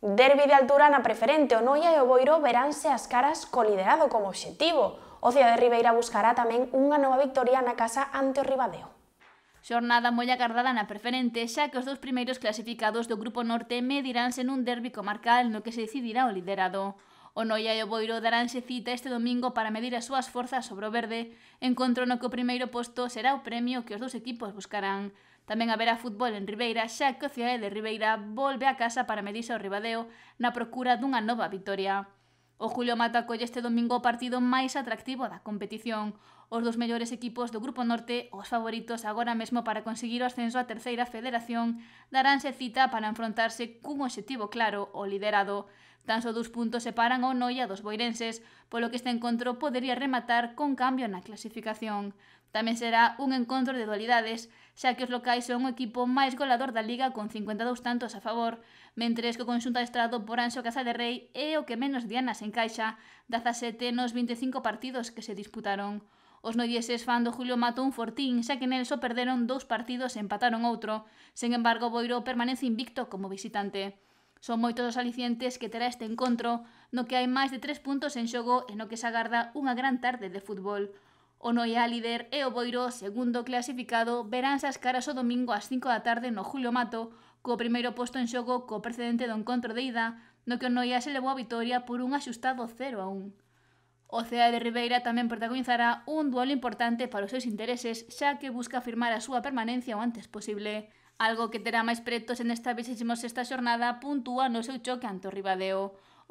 Derbi de altura na preferente, o Noia e o Boiro veránse as caras co liderado como obxectivo. O Cia de Ribeira buscará tamén unha nova victoria na casa ante o Ribadeo. Xornada moi agardada na preferente, xa que os dous primeiros clasificados do Grupo Norte mediránse nun derbi comarcal no que se decidirá o liderado. O Noia e o Boiro daránse cita este domingo para medir as súas forzas sobre o verde, encontro no que o primeiro posto será o premio que os dous equipos buscarán. Tamén haberá fútbol en Ribeira, xa que o Cidade de Ribeira volve a casa para medirse ao Ribadeo na procura dunha nova vitoria. O Julio Mata colle este domingo o partido máis atractivo da competición. Os dos mellores equipos do Grupo Norte, os favoritos agora mesmo para conseguir o ascenso á terceira federación, daránse cita para enfrontarse cun obxectivo claro, o liderado. Tan só dous puntos separan o Noia dos boirenses, polo que este encontro podería rematar con cambio na clasificación. Tamén será un encontro de dualidades, xa que os locais son o equipo máis golador da Liga con 52 tantos a favor, mentres que o conxunto estrado por Anxo Casa de Rei é o que menos dianas encaixa, 17 nos 25 partidos que se disputaron. Os noieses fan do Julio Mato un fortín, xa que nel só perderon dous partidos e empataron outro. Sen embargo, Boiro permanece invicto como visitante. Son moitos os alicientes que terá este encontro, no que hai máis de tres puntos en xogo e no que se agarda unha gran tarde de fútbol. O Noia líder e o Boiro, segundo clasificado, veránse as caras o domingo ás 5 da tarde no Julio Mato, co primeiro posto en xogo co precedente do encontro de ida, no que o Noia se levou a vitoria por un axustado 0 a 1. O Cea de Ribeira tamén protagonizará un duelo importante para os seus intereses, xa que busca firmar a súa permanencia o antes posible. Algo que terá máis pretos en esta 26ª xornada puntúa no seu choque ante o Ribadeo.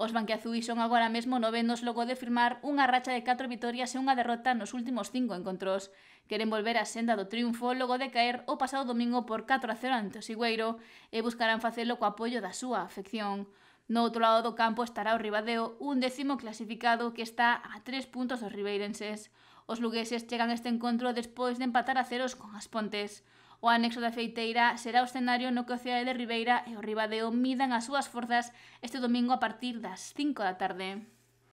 Os banquiazuis son agora mesmo novenos logo de firmar unha racha de 4 vitorias e unha derrota nos últimos 5 encontros. Queren volver a senda do triunfo logo de caer o pasado domingo por 4 a 0 ante o Sigüeiro e buscarán facelo co apoio da súa afección. No outro lado do campo estará o Ribadeo, un décimo clasificado que está a tres puntos dos ribeirenses. Os lugueses chegan este encontro despois de empatar a ceros con as Pontes. O anexo da Feiteira será o escenario no que o Cidade de Ribeira e o Ribadeo midan as súas forzas este domingo a partir das 5 da tarde.